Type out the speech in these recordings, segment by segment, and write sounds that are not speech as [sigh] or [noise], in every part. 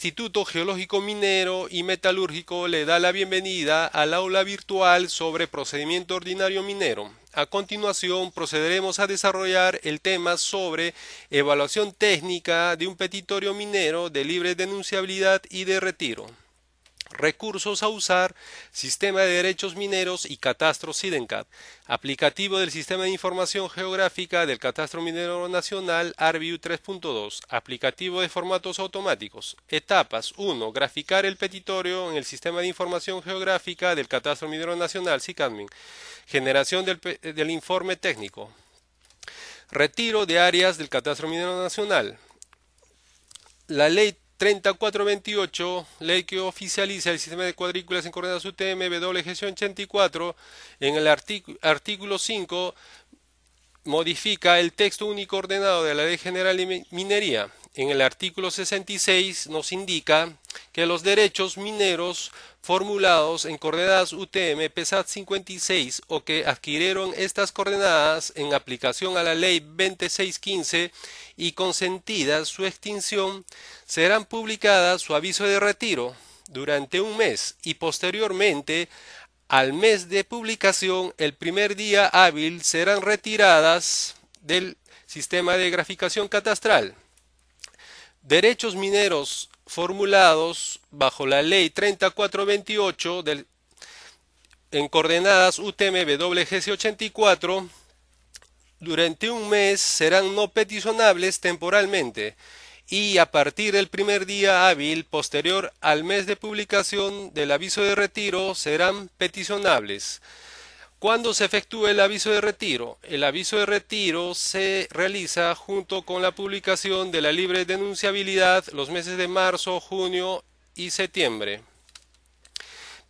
Instituto Geológico Minero y Metalúrgico le da la bienvenida al aula virtual sobre procedimiento ordinario minero. A continuación procederemos a desarrollar el tema sobre evaluación técnica de un petitorio minero de libre denunciabilidad y de retiro. Recursos a usar, Sistema de Derechos Mineros y Catastro Sidencat. aplicativo del Sistema de Información Geográfica del Catastro Minero Nacional ARBIU 3.2, aplicativo de formatos automáticos. Etapas 1. Graficar el petitorio en el Sistema de Información Geográfica del Catastro Minero Nacional SICADMIN. Generación del, del informe técnico. Retiro de áreas del Catastro Minero Nacional. La ley 3428, ley que oficializa el sistema de cuadrículas en coordenadas UTM wgs 84 en el artículo 5 modifica el texto único ordenado de la Ley General de Minería en el artículo 66 nos indica que los derechos mineros formulados en coordenadas UTM PESAT 56 o que adquirieron estas coordenadas en aplicación a la ley 2615 y consentida su extinción serán publicadas su aviso de retiro durante un mes y posteriormente al mes de publicación el primer día hábil serán retiradas del sistema de graficación catastral derechos mineros formulados bajo la ley 3428 en coordenadas wgs 84 durante un mes serán no peticionables temporalmente y a partir del primer día hábil posterior al mes de publicación del aviso de retiro serán peticionables. Cuando se efectúe el aviso de retiro? El aviso de retiro se realiza junto con la publicación de la libre denunciabilidad los meses de marzo, junio y septiembre.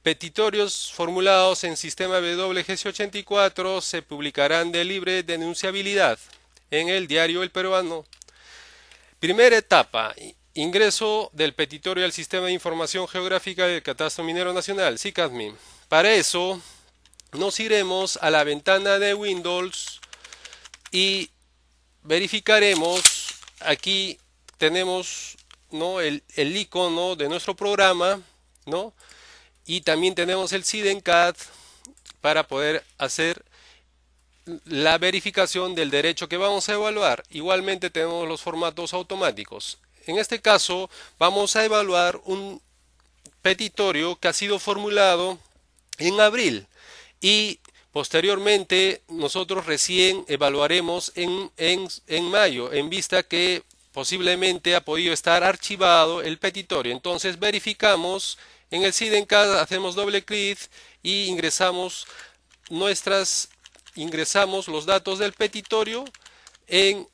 Petitorios formulados en sistema WGS 84 se publicarán de libre denunciabilidad en el diario El Peruano. Primera etapa, ingreso del petitorio al Sistema de Información Geográfica del Catastro Minero Nacional, SICADMI. Para eso, nos iremos a la ventana de Windows y verificaremos aquí tenemos el, icono de nuestro programa y también tenemos el SIDENCAT para poder hacer la verificación del derecho que vamos a evaluar igualmente tenemos los formatos automáticos en este caso vamos a evaluar un petitorio que ha sido formulado en abril y posteriormente nosotros recién evaluaremos en, mayo, en vista que posiblemente ha podido estar archivado el petitorio. Entonces verificamos en el SIDENCAD, hacemos doble clic y ingresamos nuestras ingresamos los datos del petitorio en,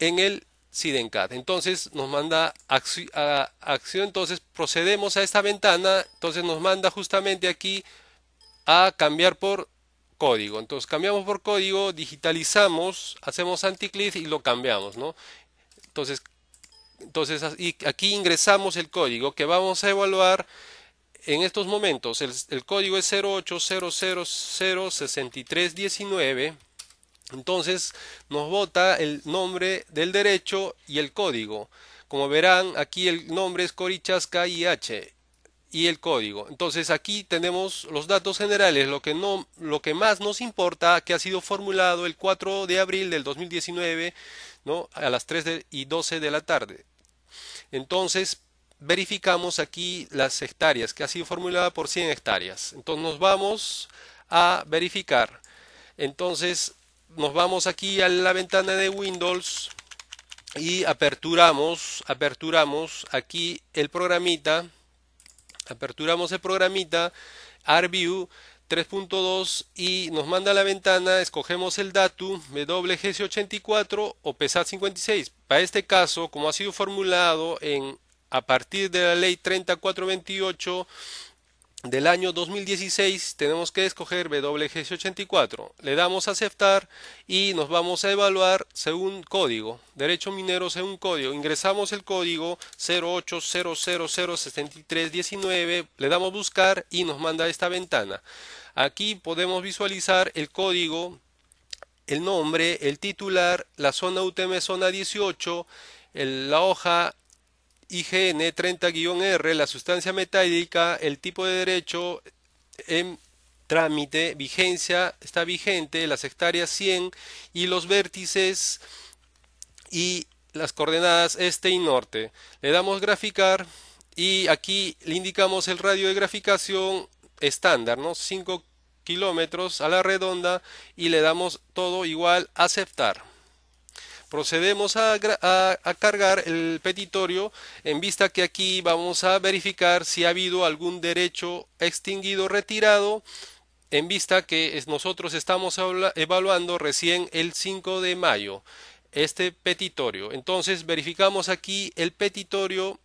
en el SIDENCAD. Entonces nos manda acción, entonces procedemos a esta ventana, entonces nos manda justamente aquí a cambiar por código. Entonces cambiamos por código, digitalizamos, hacemos anticlick y lo cambiamos, ¿no? Entonces, entonces aquí ingresamos el código que vamos a evaluar en estos momentos. El, código es 080006319. Entonces nos vota el nombre del derecho y el código. Como verán, aquí el nombre es Corichasca IH y el código. Entonces aquí tenemos los datos generales, lo que, no, lo que más nos importa que ha sido formulado el 4 de abril del 2019 ¿no? a las 3 y 12 de la tarde. Entonces verificamos aquí las hectáreas que ha sido formulada por 100 hectáreas. Entonces nos vamos a verificar. Entonces nos vamos aquí a la ventana de Windows y aperturamos, aperturamos aquí el programita Aperturamos el programita, rview 3.2 y nos manda a la ventana, escogemos el datum WGC84 o PSAT56. Para este caso, como ha sido formulado en a partir de la ley 3428 del año 2016 tenemos que escoger WGS84. Le damos a aceptar y nos vamos a evaluar según código, derecho minero según código. Ingresamos el código 080007319, le damos buscar y nos manda esta ventana. Aquí podemos visualizar el código, el nombre, el titular, la zona UTM zona 18, la hoja IGN 30-R, la sustancia metálica, el tipo de derecho en trámite, vigencia está vigente, las hectáreas 100 y los vértices y las coordenadas este y norte. Le damos graficar y aquí le indicamos el radio de graficación estándar, ¿no? 5 kilómetros a la redonda y le damos todo igual aceptar. Procedemos a, cargar el petitorio en vista que aquí vamos a verificar si ha habido algún derecho extinguido retirado en vista que nosotros estamos evaluando recién el 5 de mayo este petitorio. Entonces verificamos aquí el petitorio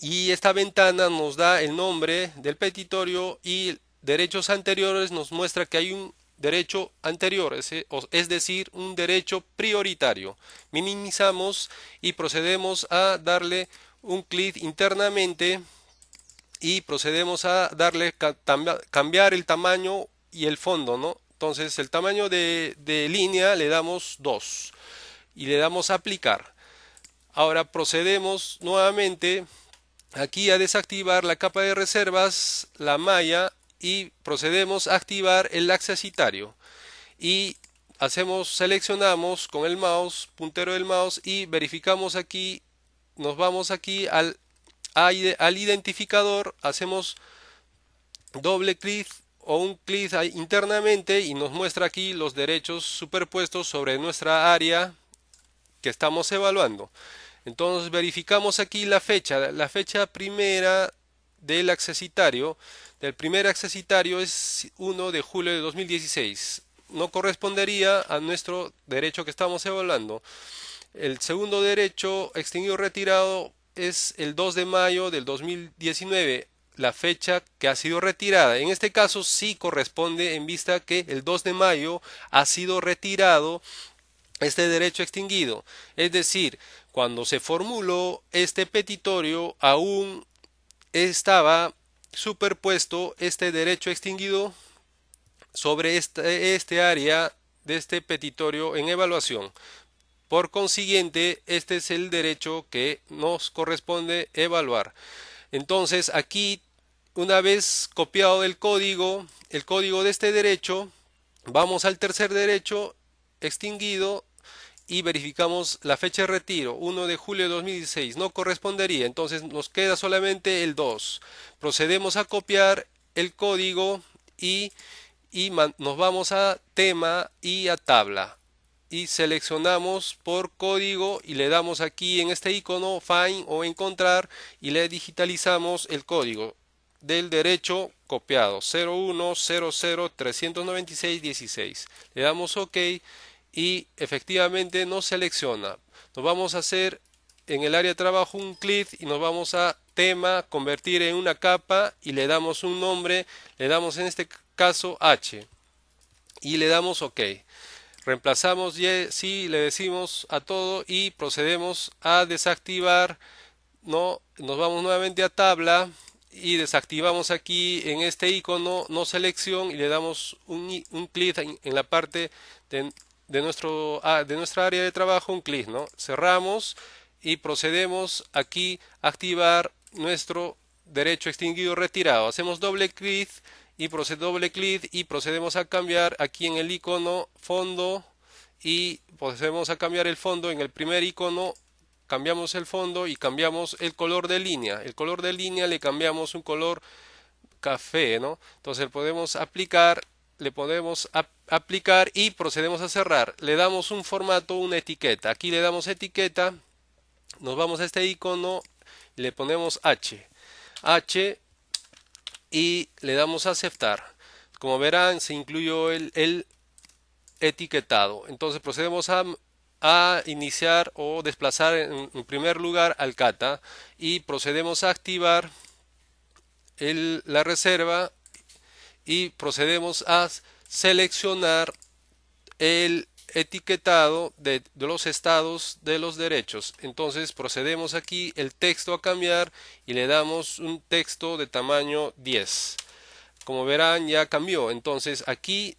y esta ventana nos da el nombre del petitorio y derechos anteriores nos muestra que hay un derecho anterior, es decir, un derecho prioritario. Minimizamos y procedemos a darle un clic internamente y procedemos a darle cambiar el tamaño y el fondo, ¿no? Entonces el tamaño de, de línea le damos 2 y le damos a aplicar. Ahora procedemos nuevamente aquí a desactivar la capa de reservas, la malla y procedemos a activar el accesitario y hacemos seleccionamos con el mouse puntero del mouse y verificamos aquí nos vamos aquí al, al identificador hacemos doble clic o un clic internamente y nos muestra aquí los derechos superpuestos sobre nuestra área que estamos evaluando entonces verificamos aquí la fecha la fecha primera del accesitario, del primer accesitario es 1 de julio de 2016. No correspondería a nuestro derecho que estamos evaluando. El segundo derecho extinguido retirado es el 2 de mayo del 2019 la fecha que ha sido retirada. En este caso sí corresponde en vista que el 2 de mayo ha sido retirado este derecho extinguido. Es decir, cuando se formuló este petitorio aún estaba superpuesto este derecho extinguido sobre este, este, área de este petitorio en evaluación. Por consiguiente, este es el derecho que nos corresponde evaluar. Entonces, aquí, una vez copiado el código, el código de este derecho, vamos al tercer derecho extinguido y verificamos la fecha de retiro, 1 de julio de 2016, no correspondería, entonces nos queda solamente el 2. Procedemos a copiar el código y, y nos vamos a tema y a tabla y seleccionamos por código y le damos aquí en este icono find o encontrar y le digitalizamos el código del derecho copiado 010039616, le damos ok y efectivamente no selecciona. Nos vamos a hacer en el área de trabajo un clic y nos vamos a tema, convertir en una capa y le damos un nombre, le damos en este caso H y le damos OK. Reemplazamos y sí, le decimos a todo y procedemos a desactivar. ¿no? Nos vamos nuevamente a tabla y desactivamos aquí en este icono no selección y le damos un, clic en, en la parte de de, nuestro, ah, de nuestra área de trabajo un clic, ¿no? Cerramos y procedemos aquí a activar nuestro derecho extinguido retirado. Hacemos doble clic y doble clic y procedemos a cambiar aquí en el icono fondo y procedemos a cambiar el fondo en el primer icono cambiamos el fondo y cambiamos el color de línea. El color de línea le cambiamos un color café, ¿no? Entonces podemos aplicar le podemos aplicar y procedemos a cerrar. Le damos un formato, una etiqueta. Aquí le damos etiqueta, nos vamos a este icono, le ponemos H. H y le damos a aceptar. Como verán, se incluyó el, etiquetado. Entonces procedemos a, iniciar o desplazar en, primer lugar al CATA. y procedemos a activar el, la reserva y procedemos a seleccionar el etiquetado de, los estados de los derechos. Entonces procedemos aquí el texto a cambiar y le damos un texto de tamaño 10. Como verán ya cambió. Entonces aquí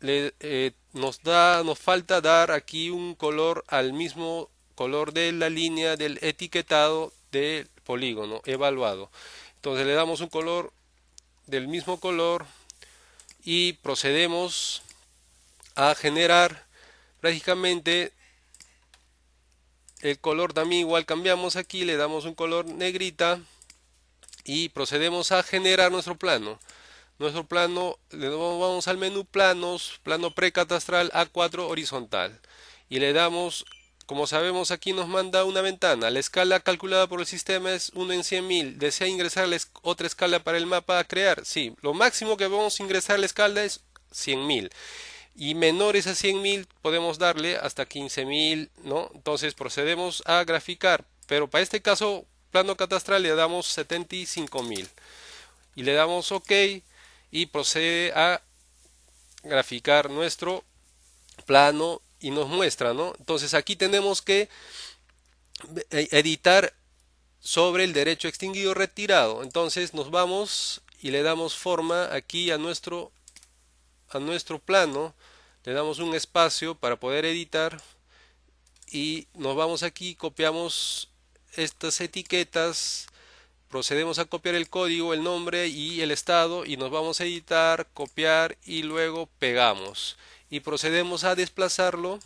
eh, nos, da, nos falta dar aquí un color al mismo color de la línea del etiquetado del polígono evaluado. Entonces le damos un color del mismo color y procedemos a generar prácticamente el color también igual cambiamos aquí le damos un color negrita y procedemos a generar nuestro plano nuestro plano le vamos al menú planos plano precatastral a4 horizontal y le damos como sabemos aquí nos manda una ventana. La escala calculada por el sistema es 1 en 100.000. ¿Desea ingresar otra escala para el mapa a crear? Sí, lo máximo que vamos a ingresar la escala es 100.000. Y menores a 100.000 podemos darle hasta 15.000, ¿no? Entonces procedemos a graficar. Pero para este caso, plano catastral le damos 75.000. Y le damos OK y procede a graficar nuestro plano y nos muestra, ¿no? Entonces aquí tenemos que eh, editar sobre el derecho extinguido retirado. Entonces nos vamos y le damos forma aquí a nuestro a nuestro plano, le damos un espacio para poder editar y nos vamos aquí, copiamos estas etiquetas, procedemos a copiar el código, el nombre y el estado y nos vamos a editar, copiar y luego pegamos y procedemos a desplazarlo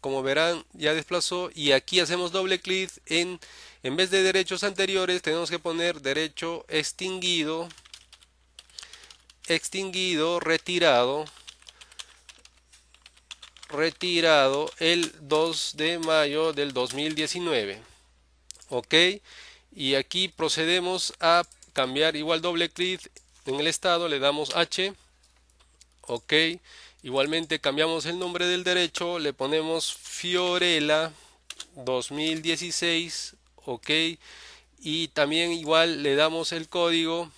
como verán ya desplazó y aquí hacemos doble clic en en vez de derechos anteriores tenemos que poner derecho extinguido extinguido retirado retirado el 2 de mayo del 2019 ok y aquí procedemos a cambiar igual doble clic en el estado le damos h ok Igualmente cambiamos el nombre del derecho, le ponemos Fiorella 2016, ok, y también igual le damos el código,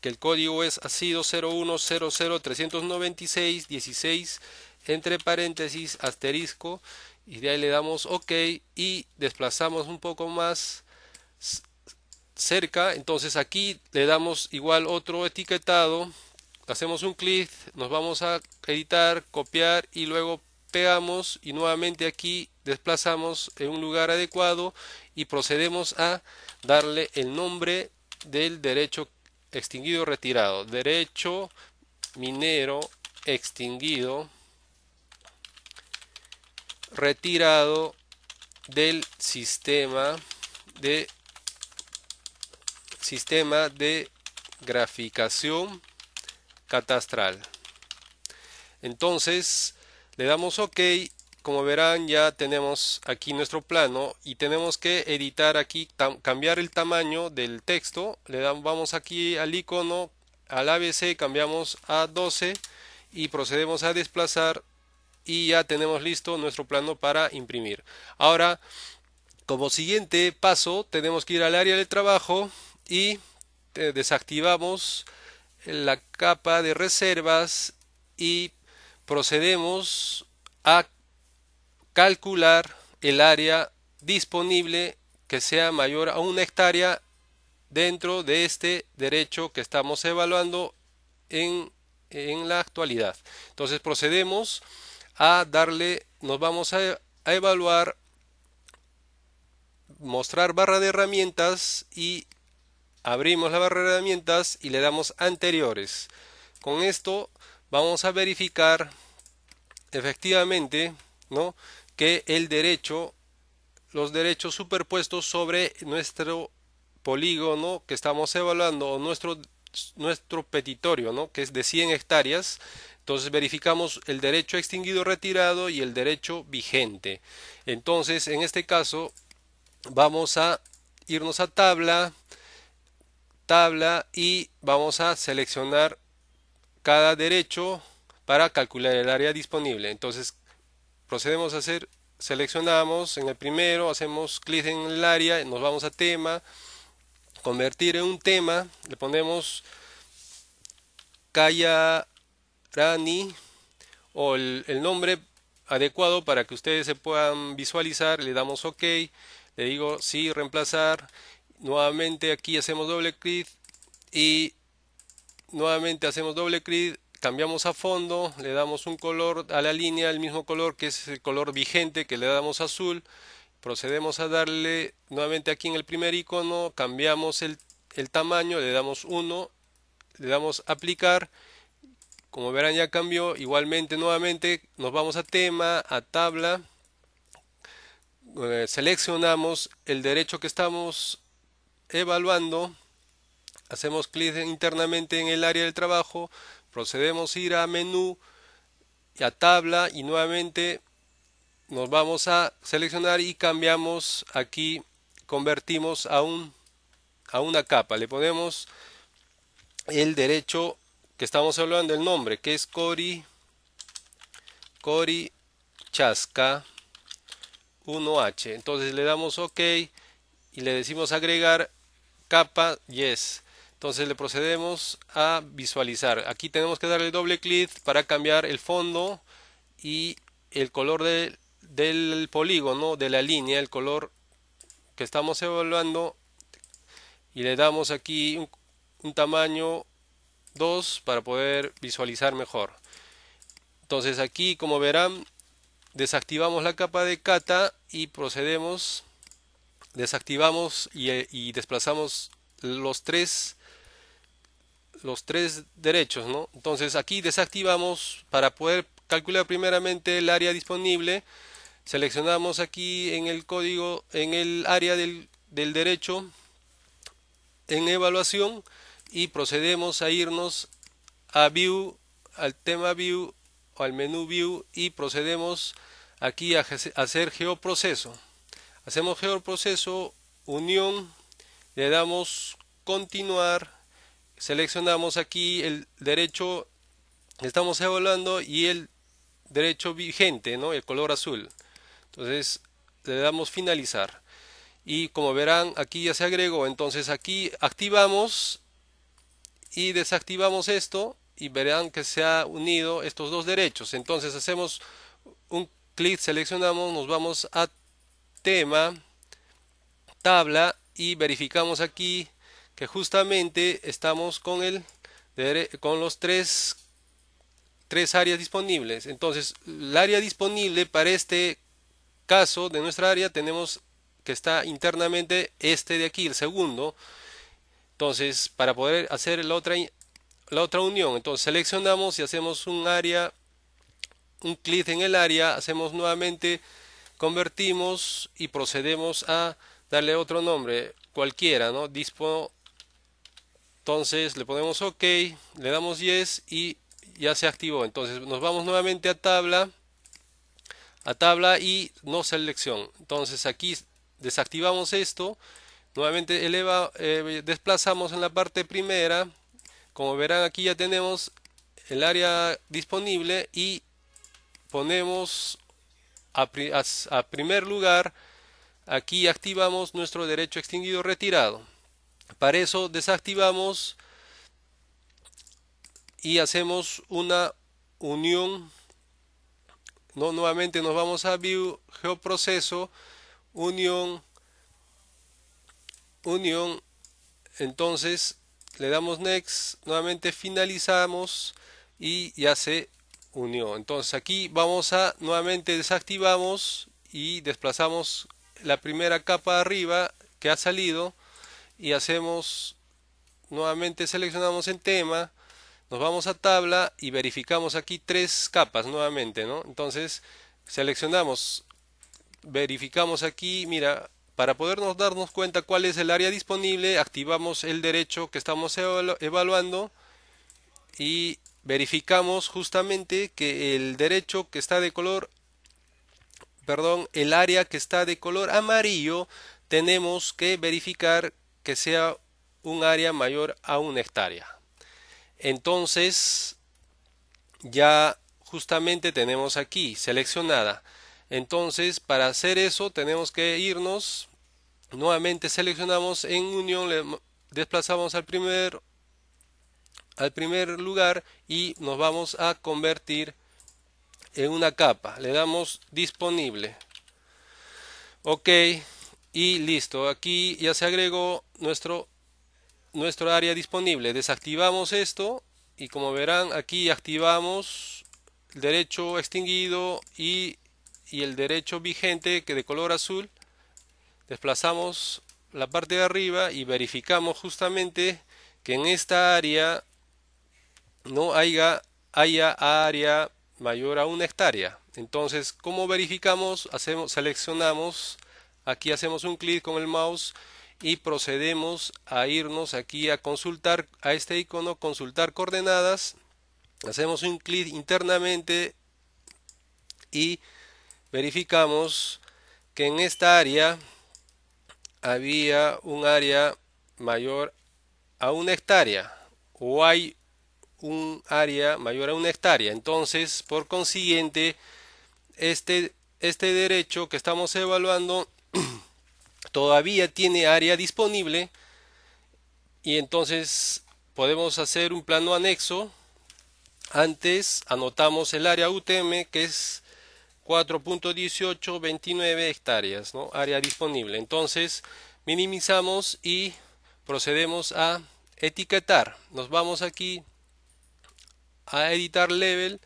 que el código es así 396 entre paréntesis asterisco y de ahí le damos OK y desplazamos un poco más cerca entonces aquí le damos igual otro etiquetado hacemos un clic, nos vamos a editar, copiar y luego pegamos y nuevamente aquí desplazamos en un lugar adecuado y procedemos a darle el nombre del derecho extinguido retirado. Derecho minero extinguido retirado del sistema de sistema de graficación catastral. Entonces le damos OK. Como verán ya tenemos aquí nuestro plano y tenemos que editar aquí, cambiar el tamaño del texto. Le damos, vamos aquí al icono, al ABC, cambiamos a 12 y procedemos a desplazar y ya tenemos listo nuestro plano para imprimir. Ahora, como siguiente paso, tenemos que ir al área de trabajo y eh, desactivamos la capa de reservas y procedemos a calcular el área disponible que sea mayor a una hectárea dentro de este derecho que estamos evaluando en, en la actualidad. Entonces procedemos a darle, nos vamos a evaluar, mostrar barra de herramientas y abrimos la barra de herramientas y le damos anteriores. Con esto vamos a verificar efectivamente ¿no? que el derecho, los derechos superpuestos sobre nuestro polígono que estamos evaluando o nuestro, nuestro petitorio, ¿no? que es de 100 hectáreas, entonces verificamos el derecho extinguido retirado y el derecho vigente. Entonces, en este caso, vamos a irnos a tabla, tabla y vamos a seleccionar cada derecho para calcular el área disponible. Entonces procedemos a hacer, seleccionamos en el primero, hacemos clic en el área, nos vamos a tema, convertir en un tema, le ponemos Rani o el, el nombre adecuado para que ustedes se puedan visualizar, le damos OK, le digo sí, reemplazar nuevamente aquí hacemos doble clic y nuevamente hacemos doble clic cambiamos a fondo, le damos un color a la línea, el mismo color que es el color vigente que le damos azul. Procedemos a darle nuevamente aquí en el primer icono, cambiamos el, tamaño, le damos 1, le damos aplicar. Como verán ya cambió, igualmente nuevamente nos vamos a tema, a tabla. Eh, seleccionamos el derecho que estamos evaluando, hacemos clic internamente en el área del trabajo, procedemos a ir a menú, a tabla y nuevamente nos vamos a seleccionar y cambiamos aquí, convertimos a, un, a una capa, le ponemos el derecho que estamos hablando, el nombre, que es Cori, Cori Chasca 1H. Entonces le damos OK y le decimos agregar capa yes. Entonces le procedemos a visualizar. Aquí tenemos que darle doble clic para cambiar el fondo y el color del polígono, de la línea, el color que estamos evaluando. Y le damos aquí un, un tamaño 2 para poder visualizar mejor. Entonces aquí, como verán, desactivamos la capa de cata y procedemos desactivamos eh, y, desplazamos los tres los tres derechos, ¿no? Entonces aquí desactivamos para poder calcular primeramente el área disponible. Seleccionamos aquí en el código, en el área del, del derecho en evaluación y procedemos a irnos a View, al tema View o al menú View y procedemos aquí a hacer geoproceso. Hacemos geoproceso, unión, le damos continuar, seleccionamos aquí el derecho que estamos evaluando y el derecho vigente, ¿no? el color azul. Entonces le damos finalizar. Y como verán, aquí ya se agregó. Entonces aquí activamos y desactivamos esto y verán que se ha unido estos dos derechos. Entonces hacemos un clic, seleccionamos, nos vamos a tema, tabla y verificamos aquí que justamente estamos con, el, con los tres, tres áreas disponibles. Entonces, el área disponible para este caso de nuestra área tenemos que está internamente este de aquí, el segundo. Entonces, para poder hacer la otra, la otra unión, entonces seleccionamos y hacemos un área, un clic en el área, hacemos nuevamente convertimos y procedemos a darle otro nombre, cualquiera, ¿no? Dispo. Entonces le ponemos OK, le damos yes y ya se activó. Entonces nos vamos nuevamente a tabla, a tabla y no selección. Entonces aquí desactivamos esto, nuevamente eleva, eh, desplazamos en la parte primera. Como verán aquí ya tenemos el área disponible y ponemos a, primer lugar, aquí activamos nuestro derecho extinguido retirado. Para eso desactivamos y hacemos una unión. No, nuevamente nos vamos a View, Geoproceso, Unión, Unión. Entonces le damos Next, nuevamente finalizamos y ya se entonces aquí vamos a nuevamente desactivamos y desplazamos la primera capa arriba que ha salido y hacemos nuevamente seleccionamos en tema nos vamos a tabla y verificamos aquí tres capas nuevamente ¿no? entonces seleccionamos verificamos aquí mira para podernos darnos cuenta cuál es el área disponible activamos el derecho que estamos evaluando y verificamos justamente que el derecho que está de color, perdón, el área que está de color amarillo, tenemos que verificar que sea un área mayor a una hectárea. Entonces, ya justamente tenemos aquí seleccionada. Entonces, para hacer eso tenemos que irnos, nuevamente seleccionamos en unión, desplazamos al primer al primer lugar y nos vamos a convertir en una capa. Le damos disponible. Ok. Y listo. Aquí ya se agregó nuestro, nuestro área disponible. Desactivamos esto. Y como verán aquí activamos el derecho extinguido y, y el derecho vigente que de color azul. Desplazamos la parte de arriba y verificamos justamente que en esta área no haya, haya área mayor a una hectárea. Entonces, ¿cómo verificamos? Hacemos, seleccionamos, aquí hacemos un clic con el mouse y procedemos a irnos aquí a consultar a este icono, consultar coordenadas. Hacemos un clic internamente y verificamos que en esta área había un área mayor a una hectárea o hay un área mayor a una hectárea. Entonces, por consiguiente, este, este derecho que estamos evaluando [clears throat] todavía tiene área disponible y entonces podemos hacer un plano anexo. Antes anotamos el área UTM que es 4.1829 hectáreas, ¿no? área disponible. Entonces minimizamos y procedemos a etiquetar. Nos vamos aquí a editar level,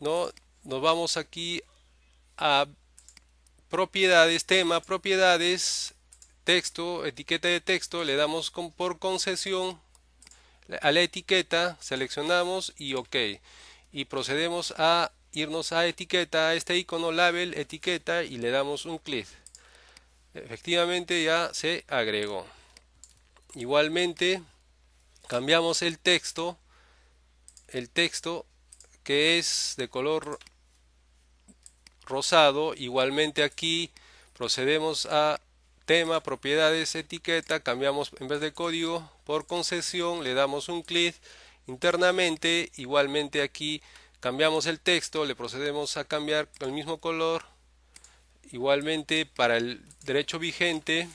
¿no? Nos vamos aquí a propiedades, tema, propiedades, texto, etiqueta de texto, le damos por concesión a la etiqueta, seleccionamos y OK. Y procedemos a irnos a etiqueta, a este icono label, etiqueta y le damos un clic. Efectivamente ya se agregó. Igualmente cambiamos el texto el texto que es de color rosado. Igualmente aquí procedemos a tema, propiedades, etiqueta, cambiamos en vez de código por concesión, le damos un clic internamente, igualmente aquí cambiamos el texto, le procedemos a cambiar el mismo color, igualmente para el derecho vigente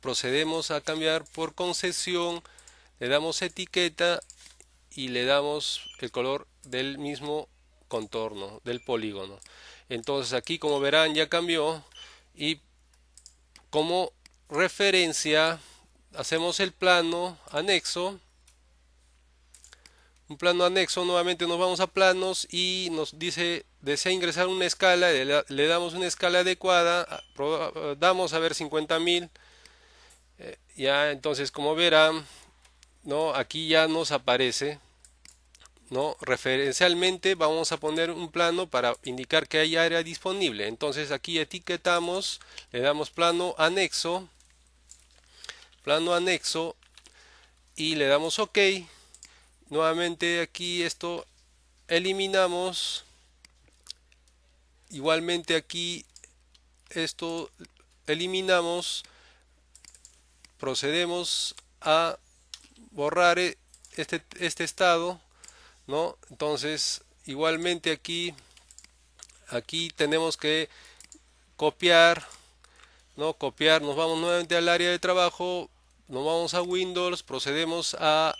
procedemos a cambiar por concesión, le damos etiqueta y le damos el color del mismo contorno, del polígono. Entonces aquí como verán ya cambió y como referencia hacemos el plano anexo un plano anexo, nuevamente nos vamos a planos y nos dice desea ingresar una escala, le, damos una escala adecuada, damos a ver 50.000, eh, ya entonces como verán ¿no? Aquí ya nos aparece, ¿no? Referencialmente vamos a poner un plano para indicar que hay área disponible. Entonces aquí etiquetamos, le damos plano anexo, plano anexo y le damos OK. Nuevamente aquí esto eliminamos. Igualmente aquí esto eliminamos. Procedemos a borrar e, este, este estado, ¿no? Entonces, igualmente aquí, aquí tenemos que copiar, ¿no? Copiar, nos vamos nuevamente al área de trabajo, nos vamos a Windows, procedemos a,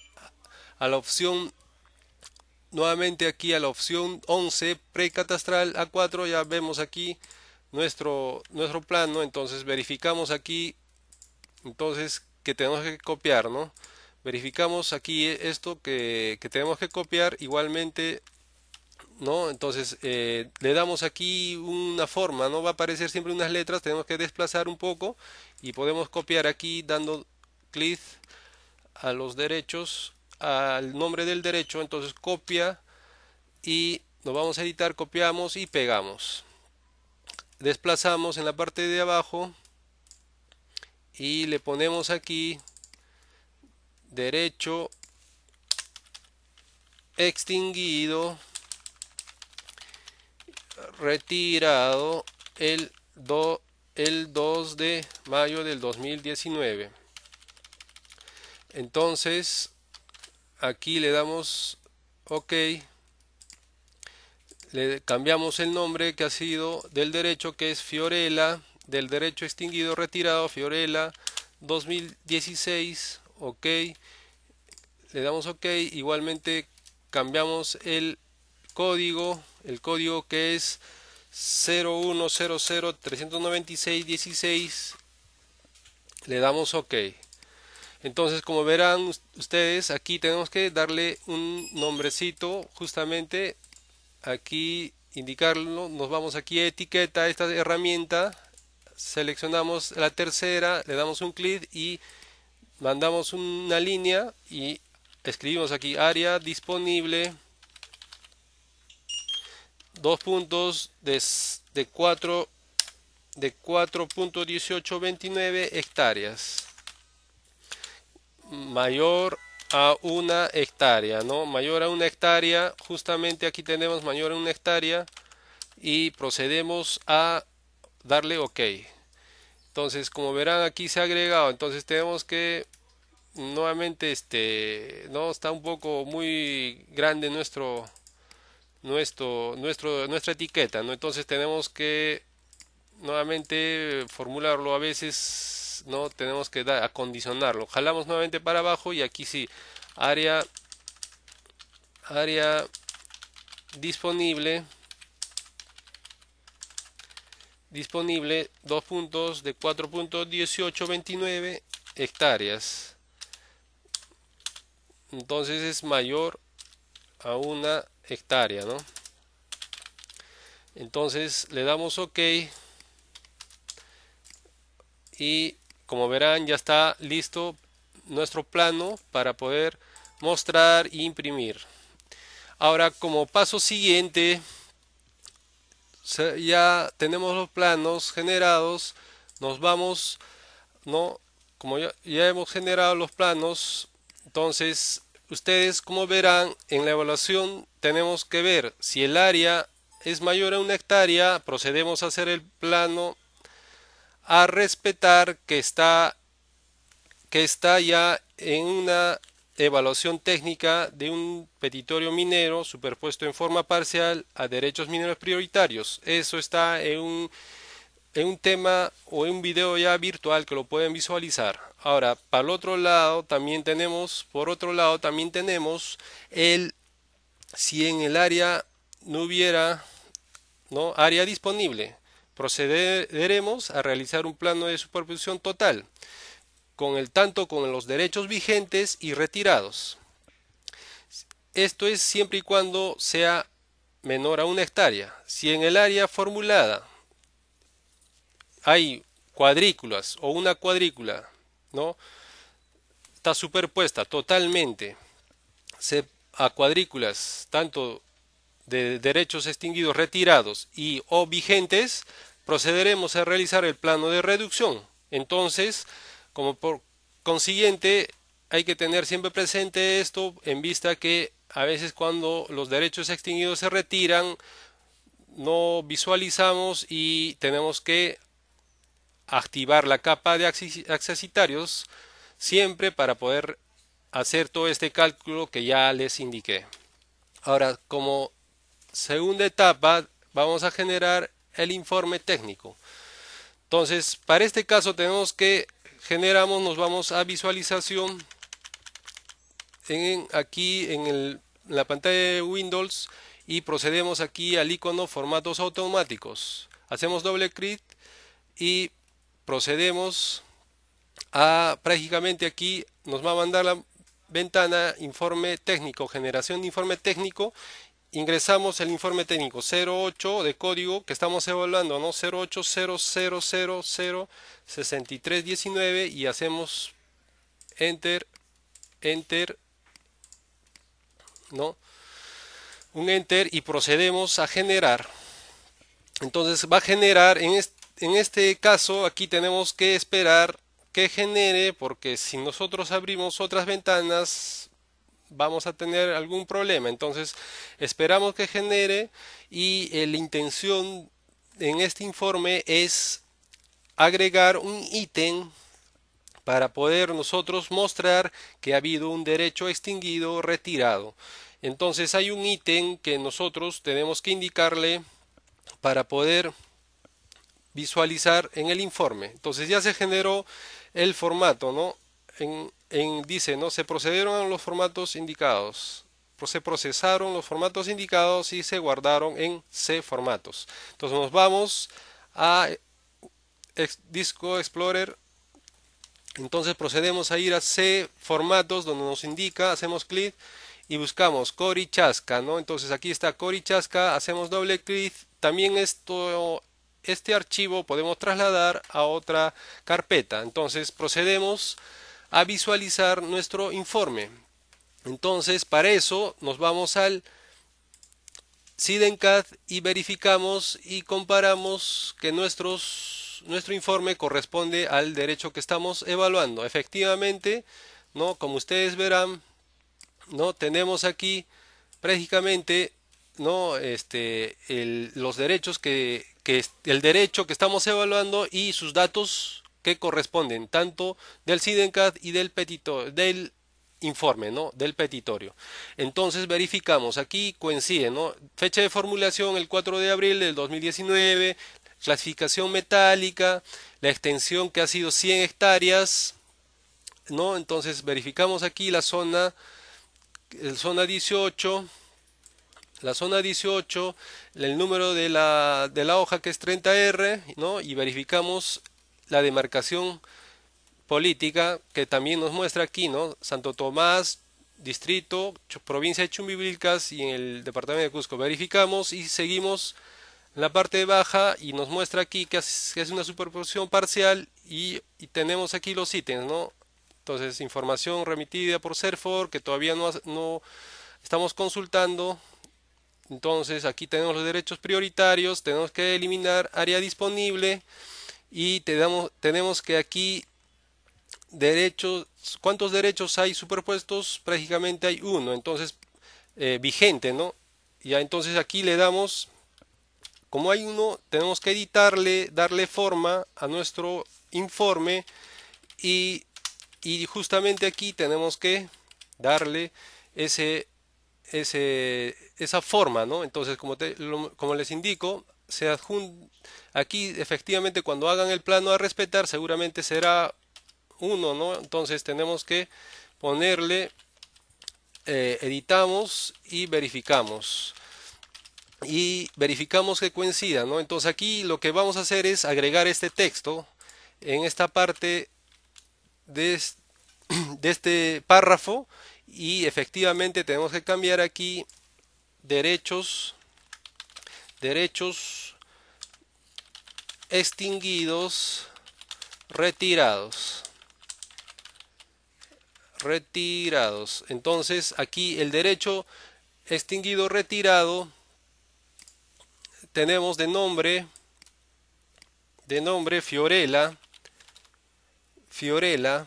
a la opción nuevamente aquí a la opción 11 precatastral A4 ya vemos aquí nuestro nuestro plano entonces verificamos aquí entonces que tenemos que copiar no verificamos aquí esto que, tenemos que copiar igualmente ¿no? Entonces eh, le damos aquí una forma, ¿no? Va a aparecer siempre unas letras, tenemos que desplazar un poco y podemos copiar aquí dando clic a los derechos, al nombre del derecho, entonces copia y nos vamos a editar, copiamos y pegamos. Desplazamos en la parte de abajo y le ponemos aquí derecho extinguido retirado el, el 2 de mayo del 2019 entonces aquí le damos ok le cambiamos el nombre que ha sido del derecho que es Fiorella del derecho extinguido retirado Fiorella 2016 ok le damos ok igualmente cambiamos el código el código que es 010039616 le damos ok entonces como verán ustedes aquí tenemos que darle un nombrecito justamente aquí indicarlo nos vamos aquí a etiqueta esta herramienta seleccionamos la tercera le damos un clic y mandamos una línea y escribimos aquí área disponible dos puntos de, 4 de 4.1829 hectáreas mayor a una hectárea no mayor a una hectárea justamente aquí tenemos mayor a una hectárea y procedemos a darle ok entonces como verán aquí se ha agregado entonces tenemos que nuevamente este no está un poco muy grande nuestro nuestro nuestro nuestra etiqueta no entonces tenemos que nuevamente formularlo a veces no tenemos que acondicionarlo jalamos nuevamente para abajo y aquí sí área área disponible disponible dos puntos de 4.1829 hectáreas. Entonces es mayor a una hectárea, ¿no? Entonces le damos OK. Y como verán ya está listo nuestro plano para poder mostrar e imprimir. Ahora como paso siguiente ya tenemos los planos generados, nos vamos, ¿no? Como ya, hemos generado los planos, entonces ustedes como verán en la evaluación tenemos que ver si el área es mayor a una hectárea, procedemos a hacer el plano a respetar que está que está ya en una evaluación técnica de un petitorio minero superpuesto en forma parcial a derechos mineros prioritarios. Eso está en un, en un tema o en un video ya virtual que lo pueden visualizar. Ahora, para el otro lado también tenemos, por otro lado también tenemos el si en el área no hubiera ¿no? área disponible, procederemos a realizar un plano de superposición total con el tanto con los derechos vigentes y retirados. Esto es siempre y cuando sea menor a una hectárea. Si en el área formulada hay cuadrículas o una cuadrícula, ¿no? Está superpuesta totalmente a cuadrículas tanto de derechos extinguidos retirados y o vigentes, procederemos a realizar el plano de reducción. Entonces, como por consiguiente, hay que tener siempre presente esto en vista que a veces cuando los derechos extinguidos se retiran, no visualizamos y tenemos que activar la capa de accesitarios siempre para poder hacer todo este cálculo que ya les indiqué. Ahora, como segunda etapa, vamos a generar el informe técnico. Entonces, para este caso tenemos que generamos, nos vamos a visualización. En, aquí en, en la pantalla de Windows y procedemos aquí al icono formatos automáticos. Hacemos doble clic y procedemos a prácticamente aquí nos va a mandar la ventana informe técnico, generación de informe técnico ingresamos el informe técnico 08 de código que estamos evaluando, ¿no? 0800006319 y hacemos enter, enter, ¿no? Un enter y procedemos a generar. Entonces va a generar, en, en este caso aquí tenemos que esperar que genere porque si nosotros abrimos otras ventanas vamos a tener algún problema. Entonces, esperamos que genere y eh, la intención en este informe es agregar un ítem para poder nosotros mostrar que ha habido un derecho extinguido retirado. Entonces hay un ítem que nosotros tenemos que indicarle para poder visualizar en el informe. Entonces ya se generó el formato, ¿no? En, dice, ¿no? Se procedieron a los formatos indicados. Se procesaron los formatos indicados y se guardaron en C formatos. Entonces nos vamos a Disco Explorer. Entonces procedemos a ir a C formatos donde nos indica, hacemos clic y buscamos Cori Chasca, ¿no? Entonces aquí está Cori Chasca, hacemos doble clic. También esto este archivo podemos trasladar a otra carpeta. Entonces procedemos a visualizar nuestro informe. Entonces, para eso nos vamos al SIDENCAD y verificamos y comparamos que nuestros, nuestro informe corresponde al derecho que estamos evaluando. Efectivamente, ¿no? como ustedes verán, ¿no? tenemos aquí prácticamente ¿no? este, los derechos que, que, el derecho que estamos evaluando y sus datos que corresponden tanto del SIDENCAT y del, petito, del informe, ¿no? Del petitorio. Entonces verificamos, aquí coincide, ¿no? Fecha de formulación el 4 de abril del 2019, clasificación metálica, la extensión que ha sido 100 hectáreas, ¿no? Entonces verificamos aquí la zona, zona 18, la zona 18, el número de la, de la hoja que es 30R, ¿no? Y verificamos la demarcación política que también nos muestra aquí, ¿no? Santo Tomás, distrito, provincia de Chumbivilcas y en el departamento de Cusco. Verificamos y seguimos la parte baja y nos muestra aquí que es una superposición parcial y, tenemos aquí los ítems, ¿no? Entonces, información remitida por Serfor que todavía no, no estamos consultando. Entonces, aquí tenemos los derechos prioritarios, tenemos que eliminar área disponible y tenemos que aquí derechos, ¿cuántos derechos hay superpuestos? Prácticamente hay uno, entonces eh, vigente, ¿no? Ya entonces aquí le damos, como hay uno, tenemos que editarle, darle forma a nuestro informe y, justamente aquí tenemos que darle ese, esa forma, ¿no? Entonces, como, como les indico, se aquí efectivamente cuando hagan el plano a respetar seguramente será uno ¿no? entonces tenemos que ponerle eh, editamos y verificamos y verificamos que coincida ¿no? entonces aquí lo que vamos a hacer es agregar este texto en esta parte de [clears throat] este párrafo y efectivamente tenemos que cambiar aquí derechos derechos extinguidos, retirados. Retirados. Entonces aquí el derecho extinguido, retirado, tenemos de nombre, de nombre Fiorella, Fiorella,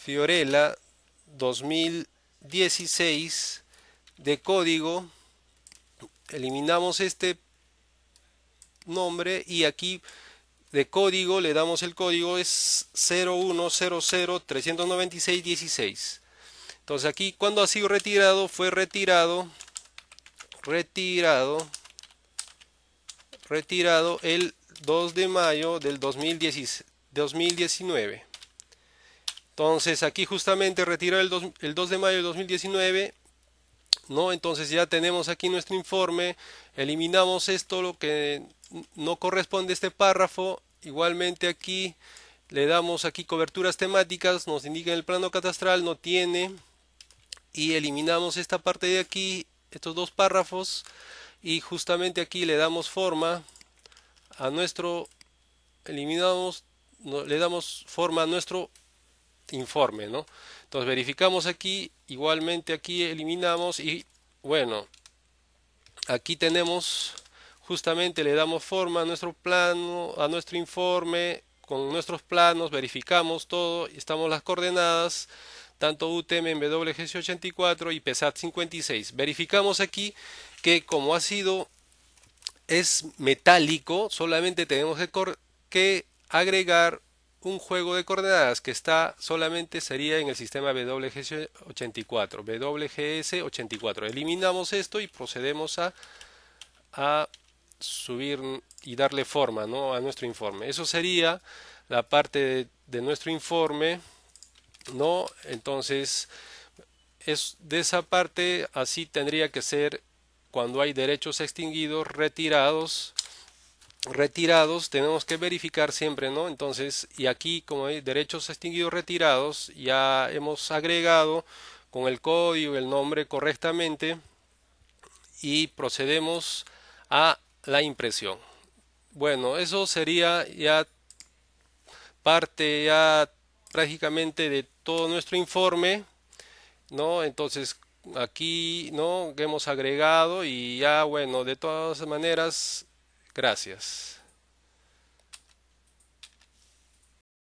Fiorella 2016 de código eliminamos este nombre y aquí de código le damos el código es 010039616 entonces aquí cuando ha sido retirado fue retirado retirado retirado el 2 de mayo del 2019 entonces aquí justamente retiró el 2, el 2 de mayo del 2019 ¿no? Entonces ya tenemos aquí nuestro informe, eliminamos esto, lo que no corresponde a este párrafo, igualmente aquí le damos aquí coberturas temáticas, nos indica el plano catastral, no tiene, y eliminamos esta parte de aquí, estos dos párrafos, y justamente aquí le damos forma a nuestro, eliminamos, le damos forma a nuestro informe, ¿no? Entonces verificamos aquí, igualmente aquí eliminamos y bueno, aquí tenemos justamente le damos forma a nuestro plano, a nuestro informe, con nuestros planos, verificamos todo, estamos las coordenadas, tanto UTM en 84 y PESAT 56. Verificamos aquí que como ha sido, es metálico, solamente tenemos que agregar un juego de coordenadas que está solamente sería en el sistema WGS84, WGS84. Eliminamos esto y procedemos a, subir y darle forma ¿no? a nuestro informe. Eso sería la parte de, de nuestro informe, ¿no? Entonces, es de esa parte así tendría que ser cuando hay derechos extinguidos, retirados, retirados tenemos que verificar siempre no entonces y aquí como hay derechos extinguidos retirados ya hemos agregado con el código el nombre correctamente y procedemos a la impresión bueno eso sería ya parte ya prácticamente de todo nuestro informe no entonces aquí no hemos agregado y ya bueno de todas maneras Gracias.